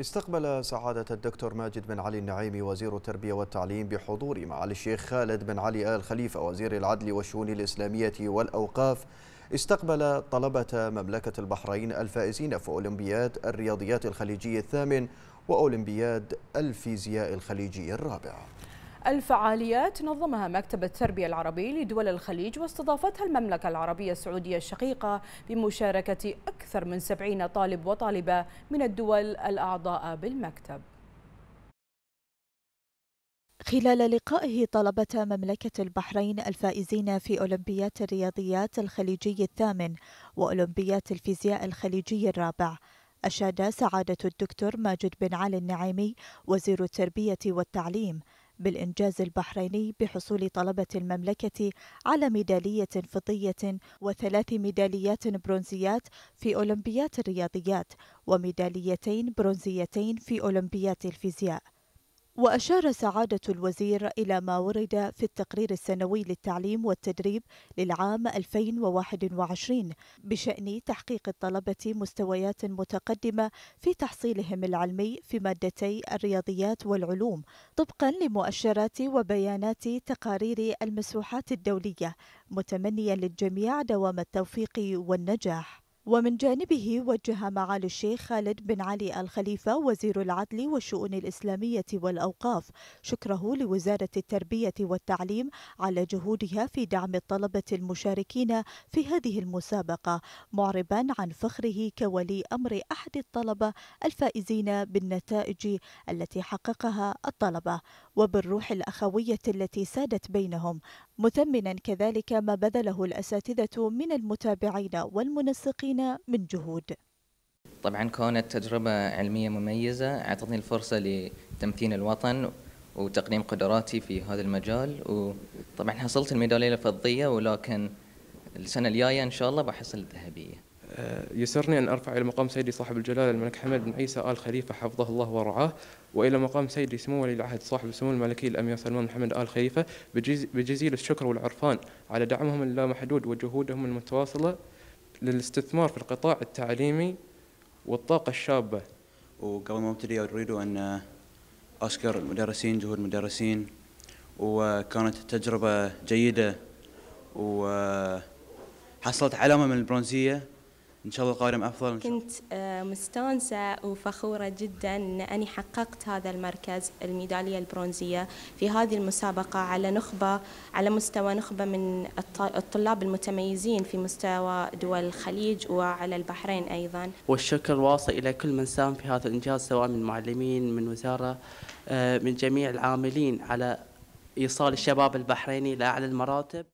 استقبل سعادة الدكتور ماجد بن علي النعيمي وزير التربية والتعليم بحضور معالي الشيخ خالد بن علي آل خليفة وزير العدل والشؤون الإسلامية والأوقاف استقبل طلبة مملكة البحرين الفائزين في أولمبياد الرياضيات الخليجي الثامن وأولمبياد الفيزياء الخليجي الرابع الفعاليات نظمها مكتب التربية العربي لدول الخليج واستضافتها المملكة العربية السعودية الشقيقة بمشاركة أكثر من 70 طالب وطالبة من الدول الأعضاء بالمكتب خلال لقائه طلبة مملكة البحرين الفائزين في أولمبياد الرياضيات الخليجي الثامن وأولمبياد الفيزياء الخليجي الرابع أشاد سعادة الدكتور ماجد بن علي النعيمي وزير التربية والتعليم بالإنجاز البحريني بحصول طلبة المملكة على ميدالية فضية وثلاث ميداليات برونزيات في أولمبياد الرياضيات وميداليتين برونزيتين في أولمبياد الفيزياء وأشار سعادة الوزير إلى ما ورد في التقرير السنوي للتعليم والتدريب للعام 2021 بشأن تحقيق الطلبة مستويات متقدمة في تحصيلهم العلمي في مادتي الرياضيات والعلوم طبقا لمؤشرات وبيانات تقارير المسوحات الدولية متمنيا للجميع دوام التوفيق والنجاح ومن جانبه وجه معالي الشيخ خالد بن علي الخليفة وزير العدل والشؤون الإسلامية والأوقاف شكره لوزارة التربية والتعليم على جهودها في دعم الطلبة المشاركين في هذه المسابقة معربا عن فخره كولي أمر أحد الطلبة الفائزين بالنتائج التي حققها الطلبة وبالروح الأخوية التي سادت بينهم مثمنا كذلك ما بذله الأساتذة من المتابعين والمنسقين من جهود طبعا كانت تجربة علمية مميزة أعطتني الفرصة لتمثيل الوطن وتقديم قدراتي في هذا المجال وطبعا حصلت الميدالية الفضية ولكن السنة الجاية إن شاء الله بحصل الذهبية آه، يسرني أن أرفع إلى مقام سيدي صاحب الجلالة الملك حمد بن عيسى آل خليفة حفظه الله ورعاه وإلى مقام سيدي سمو ولي العهد صاحب السمو الملكي الأمير سلمان محمد آل خليفة بجزيل الشكر والعرفان على دعمهم اللامحدود وجهودهم المتواصلة للاستثمار في القطاع التعليمي والطاقة الشابة وقبل ما ابتدي أريد أن أشكر المدرسين جهود المدرسين وكانت تجربة جيدة وحصلت علامة من البرونزية ان شاء الله القادم افضل إن شاء الله. كنت آه، مستانسه وفخوره جدا ان اني حققت هذا المركز الميداليه البرونزيه في هذه المسابقه على نخبه على مستوى نخبه من الطلاب المتميزين في مستوى دول الخليج وعلى البحرين ايضا. والشكر واصل الى كل من ساهم في هذا الانجاز سواء من معلمين من وزاره آه، من جميع العاملين على ايصال الشباب البحريني لاعلى المراتب.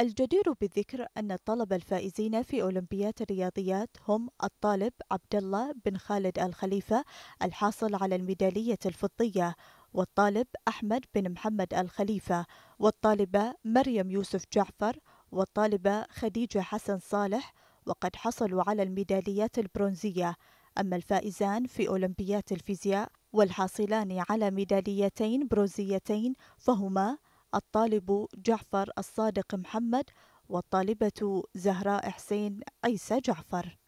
الجدير بالذكر أن الطلبة الفائزين في أولمبياد الرياضيات هم الطالب عبد الله بن خالد الخليفة الحاصل على الميدالية الفضية والطالب أحمد بن محمد الخليفة والطالبة مريم يوسف جعفر والطالبة خديجة حسن صالح وقد حصلوا على الميداليات البرونزية أما الفائزان في أولمبياد الفيزياء والحاصلان على ميداليتين برونزيتين فهما الطالب جعفر الصادق محمد والطالبة زهراء حسين عيسى جعفر